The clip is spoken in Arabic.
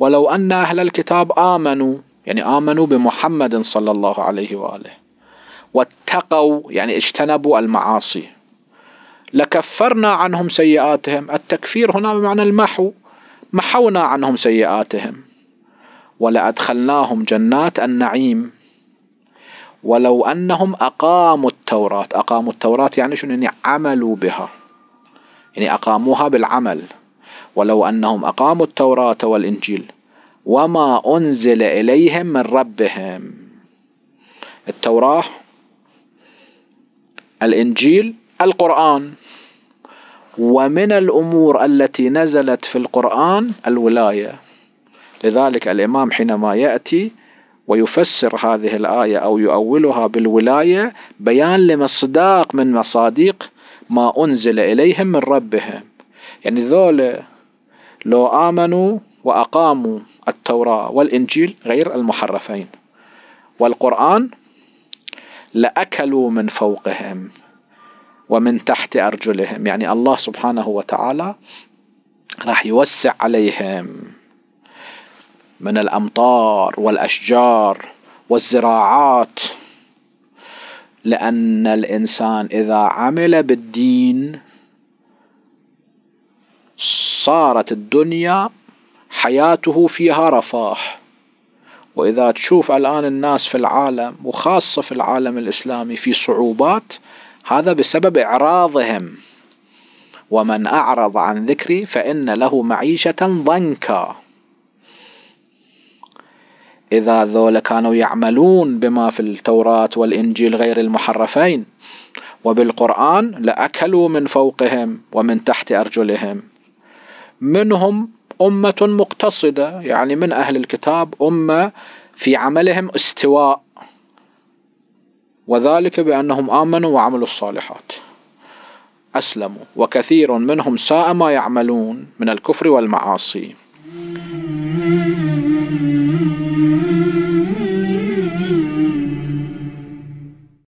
ولو أن أهل الكتاب آمنوا يعني آمنوا بمحمد صلى الله عليه وآله واتقوا يعني اجتنبوا المعاصي لكفرنا عنهم سيئاتهم التكفير هنا بمعنى المحو محونا عنهم سيئاتهم ولأدخلناهم جنات النعيم ولو أنهم أقاموا التوراة أقاموا التوراة يعني شنو يعني عملوا بها يعني أقاموها بالعمل ولو أنهم أقاموا التوراة والإنجيل وما أنزل إليهم من ربهم التوراة الإنجيل القرآن ومن الأمور التي نزلت في القرآن الولاية لذلك الإمام حينما يأتي ويفسر هذه الآية أو يؤولها بالولاية بيان لمصداق من مصادق ما أنزل إليهم من ربهم يعني ذولا لو آمنوا وأقاموا التوراة والإنجيل غير المحرفين والقرآن لأكلوا من فوقهم ومن تحت أرجلهم يعني الله سبحانه وتعالى راح يوسع عليهم من الأمطار والأشجار والزراعات لأن الإنسان إذا عمل بالدين صارت الدنيا حياته فيها رفاه واذا تشوف الان الناس في العالم وخاصه في العالم الاسلامي في صعوبات هذا بسبب اعراضهم ومن اعرض عن ذكري فان له معيشه ضنكا إذا ذول كانوا يعملون بما في التوراة والإنجيل غير المحرفين وبالقرآن لأكلوا من فوقهم ومن تحت أرجلهم منهم أمة مقتصدة يعني من أهل الكتاب أمة في عملهم استواء وذلك بأنهم آمنوا وعملوا الصالحات أسلموا وكثير منهم ساء ما يعملون من الكفر والمعاصي